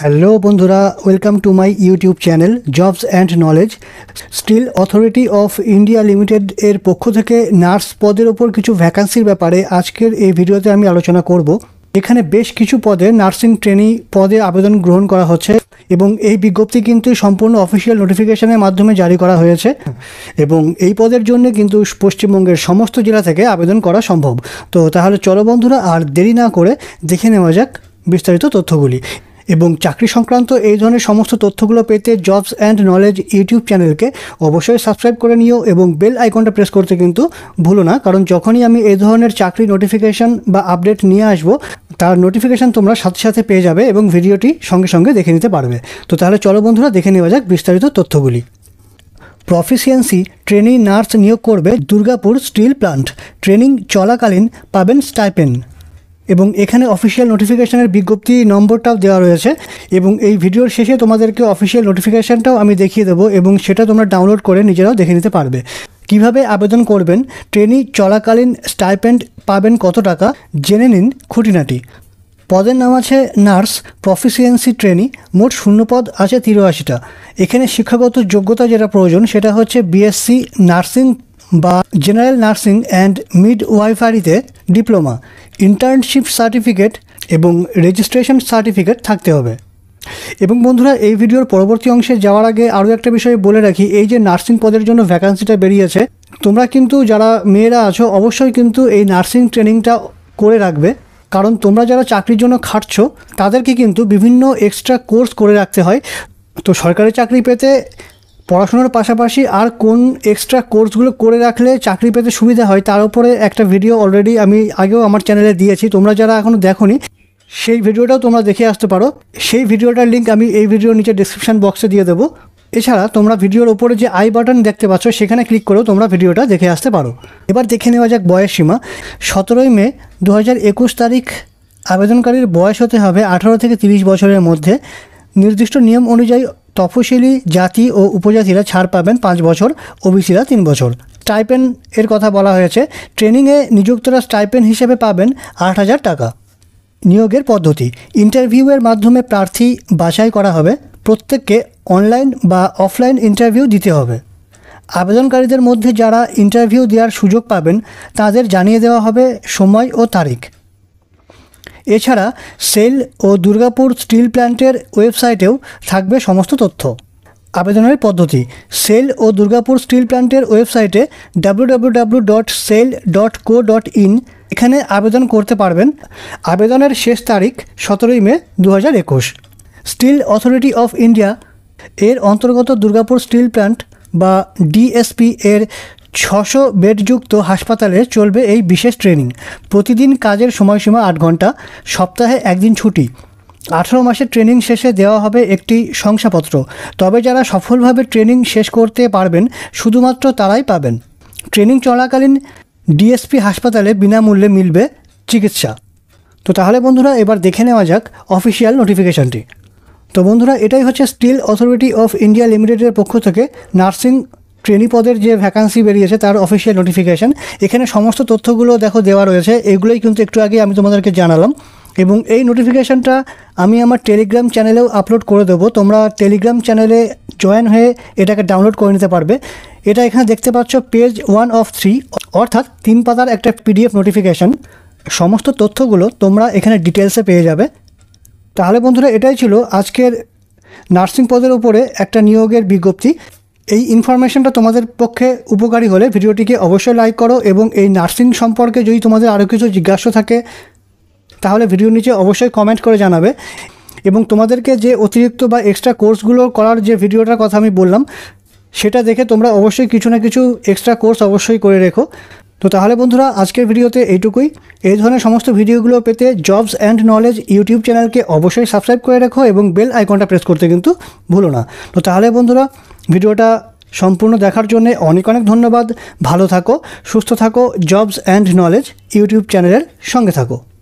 hello বন্ধুরা welcome to my YouTube channel jobs and knowledge steel authority of India limited এর পক্ষ থেকে nurse পদের ওপর কিছু ভ্যাকান্সির ব্যাপারে আজকের এই ভিডিওতে আমি আলোচনা করব এখানে বেশ কিছু পদে নার্সিং ট্রেনিং পদে আবেদন গ্রহণ করা হচ্ছে এবং এই বিজ্ঞপ্তি কিন্তু সম্পূর্ণ অফিসিয়াল নোটিফিকেশনের মাধ্যমে জারি করা হয়েছে এবং এই পদের জন্য কিন্তু পশ্চিমবঙ্গের সমস্ত জেলা থেকে আবেদন করা সম্ভব তো তাহলে চলো বন্ধুরা আর দেরি না করে দেখে নেওয়া যাক বিস্তারিত তথ্যগুলি এবং চাকরি সংক্রান্ত এই ধরনের সমস্ত তথ্যগুলো পেতে জবস অ্যান্ড নলেজ ইউটিউব চ্যানেলকে অবশ্যই সাবস্ক্রাইব করে নিও এবং বেল আইকনটা প্রেস করতে কিন্তু ভুলো না কারণ যখনই আমি এই ধরনের চাকরি নোটিফিকেশান বা আপডেট নিয়ে আসবো তার নোটিফিকেশান তোমরা সাথে সাথে পেয়ে যাবে এবং ভিডিওটি সঙ্গে সঙ্গে দেখে নিতে পারবে তো তাহলে চলো বন্ধুরা দেখে নেওয়া যাক বিস্তারিত তথ্যগুলি প্রফিসিয়েন্সি ট্রেনিং নার্স নিয়োগ করবে দুর্গাপুর স্টিল প্লান্ট ট্রেনিং চলাকালীন পাবেন স্টাইপেন্ড এবং এখানে অফিসিয়াল নোটিফিকেশানের বিজ্ঞপ্তি নম্বরটাও দেওয়া রয়েছে এবং এই ভিডিওর শেষে তোমাদেরকে অফিসিয়াল নোটিফিকেশানটাও আমি দেখিয়ে দেবো এবং সেটা তোমরা ডাউনলোড করে নিজেরাও দেখে নিতে পারবে কিভাবে আবেদন করবেন ট্রেনি চলাকালীন স্টাইপেন্ড পাবেন কত টাকা জেনে নিন খুঁটিনাটি পদের নাম আছে নার্স প্রফিসিয়েন্সি ট্রেনি মোট শূন্য পদ আছে তিরাশিটা এখানে শিক্ষাগত যোগ্যতা যেটা প্রয়োজন সেটা হচ্ছে বিএসসি নার্সিং বা জেনারেল নার্সিং অ্যান্ড মিড ওয়াইফারিতে ডিপ্লোমা ইন্টার্নশিপ সার্টিফিকেট এবং রেজিস্ট্রেশন সার্টিফিকেট থাকতে হবে এবং বন্ধুরা এই ভিডিওর পরবর্তী অংশে যাওয়ার আগে আরও একটা বিষয় বলে রাখি এই যে নার্সিং পদের জন্য ভ্যাকান্সিটা বেরিয়েছে তোমরা কিন্তু যারা মেয়েরা আছো অবশ্যই কিন্তু এই নার্সিং ট্রেনিংটা করে রাখবে কারণ তোমরা যারা চাকরির জন্য খাটছ তাদেরকে কিন্তু বিভিন্ন এক্সট্রা কোর্স করে রাখতে হয় তো সরকারি চাকরি পেতে পড়াশোনার পাশাপাশি আর কোন এক্সট্রা কোর্সগুলো করে রাখলে চাকরি পেতে সুবিধা হয় তার উপরে একটা ভিডিও অলরেডি আমি আগেও আমার চ্যানেলে দিয়েছি তোমরা যারা এখনও দেখোনি সেই ভিডিওটাও তোমরা দেখে আসতে পারো সেই ভিডিওটার লিঙ্ক আমি এই ভিডিওর নিচে ডিসক্রিপশান বক্সে দিয়ে দেবো এছাড়া তোমরা ভিডিওর ওপরে যে আই বাটন দেখতে পাচ্ছ সেখানে ক্লিক করেও তোমরা ভিডিওটা দেখে আসতে পারো এবার দেখে নেওয়া যাক বয়স সীমা সতেরোই মে দু তারিখ আবেদনকারীর বয়স হতে হবে আঠারো থেকে তিরিশ বছরের মধ্যে নির্দিষ্ট নিয়ম অনুযায়ী তফসিলি জাতি ও উপজাতিরা ছাড় পাবেন পাঁচ বছর ওবিসিরা তিন বছর স্টাইপেন এর কথা বলা হয়েছে ট্রেনিংয়ে নিযুক্তরা স্টাইপেন হিসেবে পাবেন আট হাজার টাকা নিয়োগের পদ্ধতি ইন্টারভিউয়ের মাধ্যমে প্রার্থী বাছাই করা হবে প্রত্যেককে অনলাইন বা অফলাইন ইন্টারভিউ দিতে হবে আবেদনকারীদের মধ্যে যারা ইন্টারভিউ দেওয়ার সুযোগ পাবেন তাদের জানিয়ে দেওয়া হবে সময় ও তারিখ এছাড়া সেল ও দুর্গাপুর স্টিল প্ল্যান্টের ওয়েবসাইটেও থাকবে সমস্ত তথ্য আবেদনের পদ্ধতি সেল ও দুর্গাপুর স্টিল প্ল্যান্টের ওয়েবসাইটে W dot SAIL dot co dot in এখানে আবেদন করতে পারবেন আবেদনের শেষ তারিখ সতেরোই মে দু স্টিল অথরিটি অফ ইন্ডিয়া এর অন্তর্গত দুর্গাপুর স্টিল প্ল্যান্ট বা ডিএসপি এর ছশো বেডযুক্ত হাসপাতালে চলবে এই বিশেষ ট্রেনিং প্রতিদিন কাজের সময়সীমা আট ঘন্টা সপ্তাহে একদিন ছুটি আঠারো মাসের ট্রেনিং শেষে দেওয়া হবে একটি শংসাপত্র তবে যারা সফলভাবে ট্রেনিং শেষ করতে পারবেন শুধুমাত্র তারাই পাবেন ট্রেনিং চলাকালীন ডিএসপি হাসপাতালে বিনামূল্যে মিলবে চিকিৎসা তো তাহলে বন্ধুরা এবার দেখে নেওয়া যাক অফিসিয়াল নোটিফিকেশানটি তো বন্ধুরা এটাই হচ্ছে স্টিল অথরিটি অফ ইন্ডিয়া লিমিটেডের পক্ষ থেকে নার্সিং ট্রেনি পদের যে ভ্যাকান্সি বেরিয়েছে তার অফিসিয়াল নোটিফিকেশান এখানে সমস্ত তথ্যগুলো দেখো দেওয়া রয়েছে এগুলোই কিন্তু একটু আগে আমি তোমাদেরকে জানালাম এবং এই নোটিফিকেশানটা আমি আমার টেলিগ্রাম চ্যানেলেও আপলোড করে দেবো তোমরা টেলিগ্রাম চ্যানেলে জয়েন হয়ে এটাকে ডাউনলোড করে নিতে পারবে এটা এখানে দেখতে পাচ্ছ পেজ ওয়ান অফ থ্রি অর্থাৎ তিন পাতার একটা পিডিএফ নোটিফিকেশান সমস্ত তথ্যগুলো তোমরা এখানে ডিটেলসে পেয়ে যাবে তাহলে বন্ধুরা এটাই ছিল আজকের নার্সিং পদের উপরে একটা নিয়োগের বিজ্ঞপ্তি এই ইনফরমেশনটা তোমাদের পক্ষে উপকারী হলে ভিডিওটিকে অবশ্যই লাইক করো এবং এই নার্সিং সম্পর্কে যদি তোমাদের আরও কিছু জিজ্ঞাসা থাকে তাহলে ভিডিও নিচে অবশ্যই কমেন্ট করে জানাবে এবং তোমাদেরকে যে অতিরিক্ত বা এক্সট্রা কোর্সগুলো করার যে ভিডিওটার কথা আমি বললাম সেটা দেখে তোমরা অবশ্যই কিছু না কিছু এক্সট্রা কোর্স অবশ্যই করে রেখো তো তাহলে বন্ধুরা আজকের ভিডিওতে এইটুকুই এই ধরনের সমস্ত ভিডিওগুলো পেতে জবস অ্যান্ড নলেজ ইউটিউব চ্যানেলকে অবশ্যই সাবস্ক্রাইব করে রাখো এবং বেল আইকনটা প্রেস করতে কিন্তু ভুলো না তো তাহলে বন্ধুরা ভিডিওটা সম্পূর্ণ দেখার জন্য অনেক অনেক ধন্যবাদ ভালো থাকো সুস্থ থাকো জবস অ্যান্ড নলেজ ইউটিউব চ্যানেলের সঙ্গে থাকো